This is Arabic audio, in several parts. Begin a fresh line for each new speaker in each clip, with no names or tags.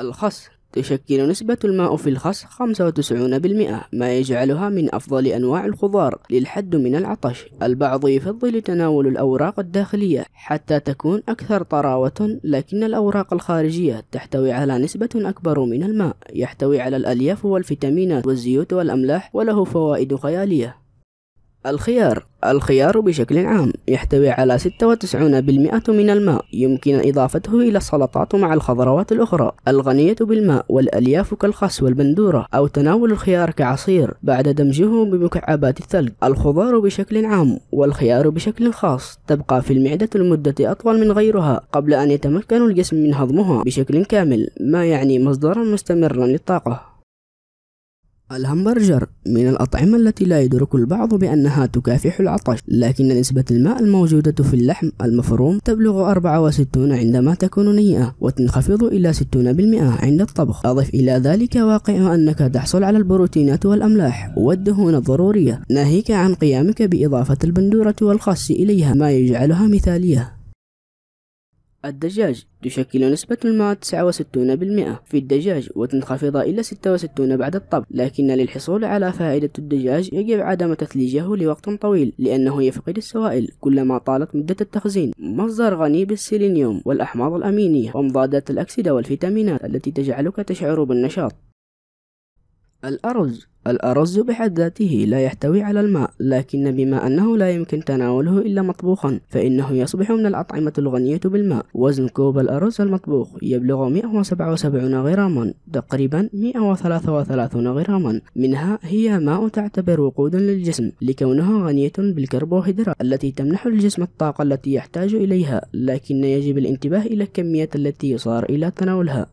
الخس تشكل نسبة الماء في الخس 95% ما يجعلها من أفضل أنواع الخضار للحد من العطش البعض يفضل تناول الأوراق الداخلية حتى تكون أكثر طراوة لكن الأوراق الخارجية تحتوي على نسبة أكبر من الماء يحتوي على الألياف والفيتامينات والزيوت والأملاح وله فوائد خيالية الخيار الخيار بشكل عام يحتوي على 96% من الماء يمكن إضافته إلى السلطات مع الخضروات الأخرى الغنية بالماء والألياف كالخس والبندورة أو تناول الخيار كعصير بعد دمجه بمكعبات الثلج الخضار بشكل عام والخيار بشكل خاص تبقى في المعدة لمدة أطول من غيرها قبل أن يتمكن الجسم من هضمها بشكل كامل ما يعني مصدرا مستمرا للطاقة الهمبرجر من الأطعمة التي لا يدرك البعض بأنها تكافح العطش لكن نسبة الماء الموجودة في اللحم المفروم تبلغ 64 عندما تكون نيئة وتنخفض إلى 60% عند الطبخ أضف إلى ذلك واقع أنك تحصل على البروتينات والأملاح والدهون الضرورية ناهيك عن قيامك بإضافة البندورة والخس إليها ما يجعلها مثالية الدجاج تشكل نسبة الماء 69% في الدجاج وتنخفض إلى 66 بعد الطبخ لكن للحصول على فائدة الدجاج يجب عدم تثليجه لوقت طويل لأنه يفقد السوائل كلما طالت مدة التخزين مصدر غني بالسيلينيوم والأحماض الأمينية ومضادات الأكسدة والفيتامينات التي تجعلك تشعر بالنشاط الأرز الأرز بحد ذاته لا يحتوي على الماء لكن بما أنه لا يمكن تناوله إلا مطبوخا فإنه يصبح من الأطعمة الغنية بالماء وزن كوب الأرز المطبوخ يبلغ 177 غراما تقريبا 133 غراما منها هي ماء تعتبر وقودا للجسم لكونها غنية بالكربوهيدرات التي تمنح الجسم الطاقة التي يحتاج إليها لكن يجب الانتباه إلى الكميات التي يصار إلى تناولها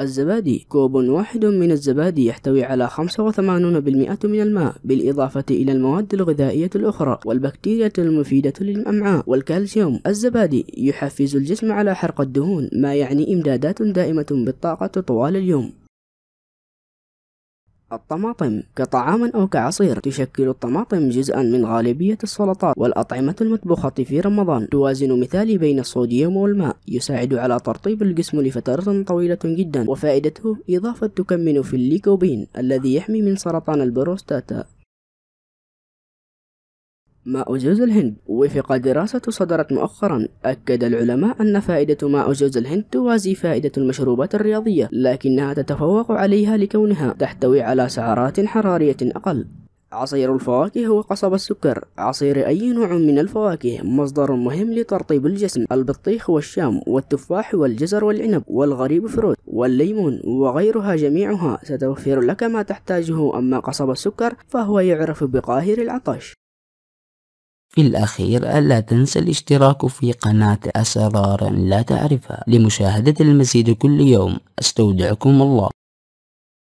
الزبادي كوب واحد من الزبادي يحتوي على 85% من الماء بالإضافة إلى المواد الغذائية الأخرى والبكتيريا المفيدة للأمعاء والكالسيوم الزبادي يحفز الجسم على حرق الدهون ما يعني إمدادات دائمة بالطاقة طوال اليوم الطماطم كطعام أو كعصير تشكل الطماطم جزءا من غالبية السلطات والأطعمة المطبوخة في رمضان توازن مثالي بين الصوديوم والماء يساعد على ترطيب الجسم لفترة طويلة جدا وفائدته إضافة تكمن في الليكوبين الذي يحمي من سرطان البروستاتا ماء جوز الهند وفق دراسة صدرت مؤخرا أكد العلماء أن فائدة ماء جوز الهند توازي فائدة المشروبات الرياضية لكنها تتفوق عليها لكونها تحتوي على سعرات حرارية أقل عصير الفواكه وقصب السكر عصير أي نوع من الفواكه مصدر مهم لترطيب الجسم البطيخ والشام والتفاح والجزر والعنب والغريب فروت والليمون وغيرها جميعها ستوفر لك ما تحتاجه أما قصب السكر فهو يعرف بقاهر العطش في الأخير لا تنسى الاشتراك في قناة أسرار لا تعرفها لمشاهدة المزيد كل يوم استودعكم الله